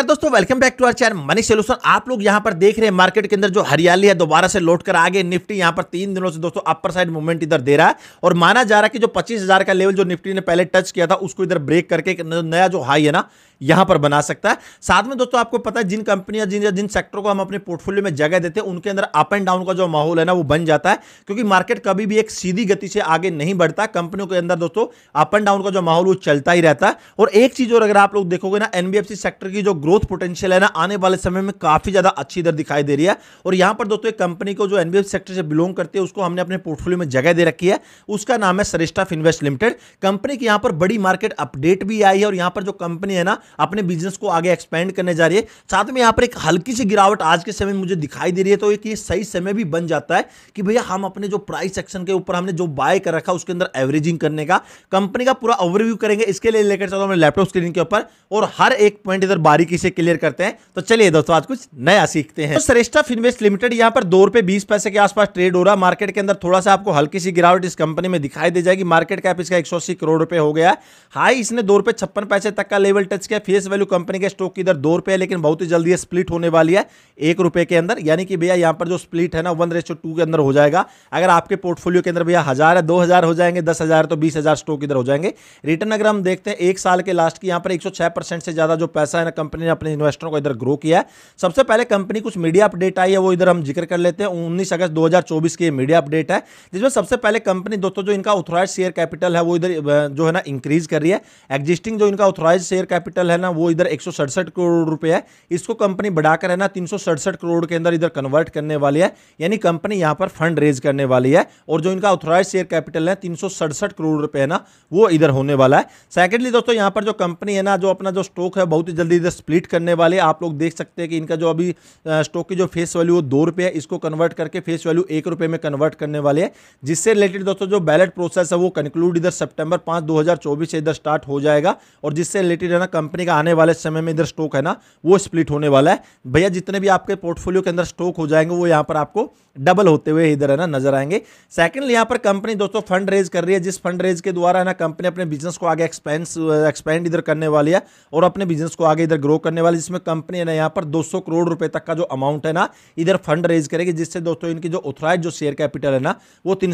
नमस्कार दोस्तों welcome back to our channel money solution आप लोग यहां पर देख रहे हैं मार्केट के अंदर जो हरियाली है दोबारा से लौट कर आगे निफ्टी यहां पर तीन दिनों से दोस्तों अपर साइड मूवमेंट इधर दे रहा है और माना जा रहा है कि जो 25,000 का लेवल जो निफ्टी ने पहले टच किया था उसको इधर ब्रेक करके नया जो हाई है ना यहां पर बना सकता है साथ में दोस्तों आपको पता है जिन कंपनियां जिन जिन सेक्टर को हम अपने पोर्टफोलियो में जगह देते हैं उनके अंदर अप एंड डाउन का जो माहौल है ना वो बन जाता है क्योंकि मार्केट कभी भी एक सीधी गति से आगे नहीं बढ़ता कंपनियों के अंदर दोस्तों अप एंड डाउन का जो माहौल वो चलता ही रहता है और एक चीज और अगर आप लोग देखोगे ना एनबीएफसी सेक्टर की जो ग्रोथ पोटेंशियल है ना आने वाले समय में काफी ज्यादा अच्छी दर दिखाई दे रही है और यहां पर दोस्तों एक कंपनी को जो एनबीएफसी सेक्टर से बिलोंग करती है उसको हमने अपने पोर्टफोलियो में जगह दे रखी है उसका नाम है सरिस्टाफ इन्वेस्ट लिमिटेड कंपनी की यहां पर बड़ी मार्केट अपडेट भी आई है और यहां पर जो कंपनी है ना अपने बिजनेस को आगे एक्सपेंड करने जा रही है साथ में यहाँ पर एक हल्की सी गिरावट आज के समय मुझे दिखाई दे रही है तो एक ये सही समय भी बन जाता है कि भैया हम अपने जो प्राइस एक्शन के ऊपर हमने जो बाय कर रखा उसके अंदर एवरेजिंग करने का कंपनी का पूरा ओवरव्यू करेंगे इसके लिए लेकर चलो हमारे लैपटॉप स्क्रीन के ऊपर और हर एक पॉइंट इधर बारीकी से क्लियर करते हैं तो चलिए दोस्तों आज कुछ नया सीखते हैं तो श्रेष्ठा फिनवेस्ट लिमिटेड यहाँ पर दो रुपये बीस पैसे के आसपास ट्रेड हो रहा है मार्केट के अंदर थोड़ा सा आपको हल्की सी गिरावट इस कंपनी में दिखाई दे जाएगी मार्केट कैप इसका एक करोड़ रुपए हो गया हाई इसने दो रुपए छप्पन पैसे तक का लेवल टच किया है फेस वैल्यू कंपनी के स्टॉक की दर दो रुपये लेकिन बहुत ही जल्दी स्प्लिट होने वाली है एक रुपये के अंदर यानी कि भैया यहाँ पर जो स्प्लिट है ना वन रेस्टो टू के अंदर हो जाएगा अगर आपके पोर्टफोलियो के अंदर भैया हज़ार है दो हज़ार हो जाएंगे दस हज़ार तो बीस हज़ार स्टॉक इधर हो जाएंगे रिटर्न अगर हम देखते हैं एक साल के लास्ट की यहाँ पर एक से ज़्यादा जो पैसा है ना कंपनी ने अपने इन्वेस्टरों को इधर ग्रो किया है सबसे पहले कंपनी कुछ मीडिया अपडेट आई है वो इधर हम जिक्र कर लेते हैं उन्नीस अगस्त दो की मीडिया अपडेट है जिसमें सबसे पहले कंपनी दोस्तों जो इनका ऑथोराइज शेयर कैपिटल है वो इधर जो है ना इंक्रीज कर रही है एग्जिस्टिंग जो इनका ऑथोराइज शेयर कैपिटल है ना वो इधर एक करोड़ रुपए है इसको कंपनी बढ़ाकर है ना तीन करोड़ के अंदर इधर कन्वर्ट करने वाली है यानी कंपनी यहां पर फंड रेज करने वाली है और जो इनका ऑथोराइज शेयर कैपिटल है तीन करोड़ रुपए है ना वो इधर होने वाला है सेकेंडली दोस्तों यहां पर जो कंपनी है ना जो अपना जो स्टॉक है बहुत ही जल्दी इधर स्प्लिट करने वाले आप लोग देख सकते हैं कि इनका जो अभी स्टॉक की जो फेस वैल्यू वो दो रुपये है इसको कन्वर्ट करके फेस वैल्यू एक रुपये में कन्वर्ट करने वाले हैं जिससे रिलेटेड दोस्तों जो बैलेट प्रोसेस है वो कंक्लूड इधर सेप्टेम्बर पाँच दो से इधर स्टार्ट हो जाएगा और जिससे रिलेटेड है ना कंपनी कंपनी का आने वाले समय में इधर स्टॉक है ना वो स्प्लिट होने वाला है भैया जितने भी आपके पोर्टफोलियो के अंदर स्टॉक हो जाएंगे वो यहाँ पर आपको डबल होते हुए इधर है ना नजर आएंगे सेकंडली यहाँ पर कंपनी दोस्तों फंड रेज कर रही है जिस फंड रेज के द्वारा है ना कंपनी अपने बिजनेस को आगे एक्सपेंस एक्सपेंड इधर करने वाली है और अपने बिजनेस को आगे इधर ग्रो करने वाली जिसमें कंपनी है ना यहाँ पर दो करोड़ रुपये तक का जो अमाउंट है ना इधर फंड रेज करेगी जिससे दोस्तों इनकी जो ऑथोराइज जो शेयर कैपिटल है ना वो तीन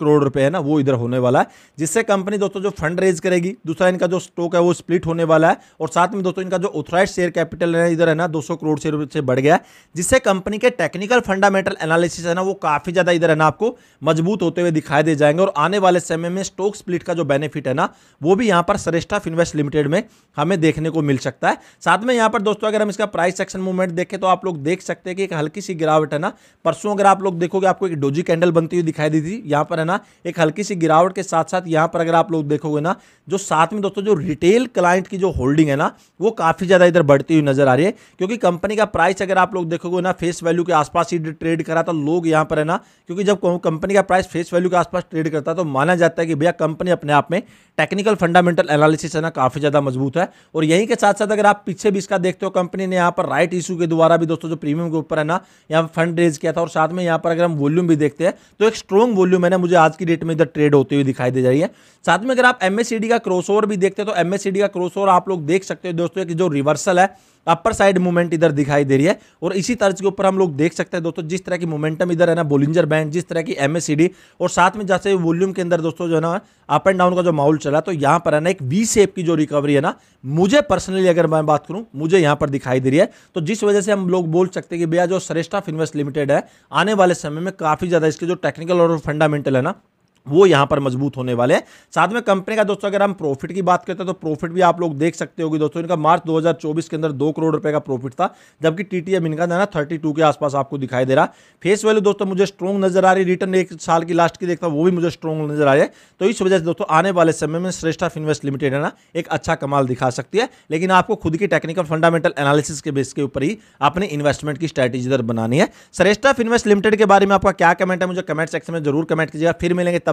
करोड़ रुपये है ना वो इधर होने वाला है जिससे कंपनी दोस्तों जो फंड रेज करेगी दूसरा इनका जो स्टॉक है वो स्प्लिट होने वाला वाला है और साथ में दोस्तों इनका जो ऑथोराइज शेयर कैपिटल है इधर है ना 200 करोड़ से रुपए से बढ़ गया जिससे कंपनी के टेक्निकल फंडामेंटल एनालिसिस है ना वो काफ़ी ज़्यादा इधर है ना आपको मजबूत होते हुए दिखाई दे जाएंगे और आने वाले समय में स्टॉक स्प्लिट का जो बेनिफिट है ना वो भी यहाँ पर सरेस्टा फिनवेस्ट लिमिटेड में हमें देखने को मिल सकता है साथ में यहाँ पर दोस्तों अगर हम इसका प्राइस सेक्शन मूवमेंट देखें तो आप लोग देख सकते हैं कि एक हल्की सी गिरावट है ना परसों अगर आप लोग देखोगे आपको एक डोजी कैंडल बनती हुई दिखाई दी थी यहाँ पर है ना एक हल्की सी गिरावट के साथ साथ यहाँ पर अगर आप लोग देखोगे ना जो साथ में दोस्तों जो रिटेल क्लाइंट की जो होल्डिंग है ना वो काफ़ी ज़्यादा इधर बढ़ती हुई नजर आ रही है क्योंकि कंपनी का प्राइस अगर आप लोग देखोगे ना फेस वैल्यू के आसपास ही ट्रेड करा था लोग यहाँ पर है ना क्योंकि जब कंपनी का प्राइस फेस वैल्यू के आसपास ट्रेड करता है तो माना जाता है कि भैया कंपनी अपने आप में टेक्निकल फंडामेंटल एनालिसिस है ना काफ़ी ज़्यादा मजबूत है और यहीं के साथ साथ अगर आप पीछे भी इसका देखते हो कंपनी ने यहाँ पर राइट इशू के द्वारा भी दोस्तों जो प्रीमियम के ऊपर है ना यहाँ फंड रेज किया था और साथ में यहाँ पर अगर हम वॉल्यूम भी देखते हैं तो एक स्ट्रॉन्ग वॉल्यूम है ना मुझे आज की डेट में इधर ट्रेड होती हुई दिखाई दे रही है साथ में अगर आप एमएससीडी का क्रॉसओवर भी देखते हैं तो एमएससीडी का क्रॉसओवर आप लोग देख सकते हो दोस्तों कि जो रिवर्सल है अपर साइड मूवमेंट इधर दिखाई दे रही है और इसी तर्ज के ऊपर हम लोग देख सकते हैं दोस्तों जिस तरह की मोमेंटम इधर है ना बोलिंजर बैंड जिस तरह की एम और साथ में जैसे वॉल्यूम के अंदर दोस्तों जो है ना अप एंड डाउन का जो माहौल चला तो यहाँ पर है ना एक वी सेप की जो रिकवरी है ना मुझे पर्सनली अगर मैं बात करूँ मुझे यहाँ पर दिखाई दे रही है तो जिस वजह से हम लोग बोल सकते हैं कि भैया जो श्रेष्ठा फिनवेस्ट लिमिटेड है आने वाले समय में काफ़ी ज़्यादा इसके जो टेक्निकल और फंडामेंटल है ना वो यहाँ पर मजबूत होने वाले हैं साथ में कंपनी का दोस्तों अगर हम प्रॉफिट की बात करते हैं तो प्रॉफिट भी आप लोग देख सकते होगी दोस्तों इनका मार्च 2024 के अंदर दो करोड़ रुपए का प्रॉफिट था जबकि टीटीएम इनका ना 32 के आसपास आपको दिखाई दे रहा फेस वैल्यू दोस्तों मुझे स्ट्रॉन्ग नजर आ रही रिटर्न एक साल की लास्ट की देखता वो भी मुझे स्ट्रॉन्ग नजर आ रहा है तो इस वजह से दोस्तों आने वाले समय में ऑफ फिनवेस्ट लिमिटेड है ना एक अच्छा कमाल दिखा सकती है लेकिन आपको खुद की टेक्निकल फंडामेंटल एनालिसिस के बेस के ऊपर ही अपने इन्वेस्टमेंट की स्ट्रैटेजी बनानी है श्रेष्ठा फिनवेस्ट लिमिटेड के बारे में आपका क्या कमेंट है मुझे कमेंट सेक्शन में जरूर कमेंट कीजिएगा फिर मिलेंगे तब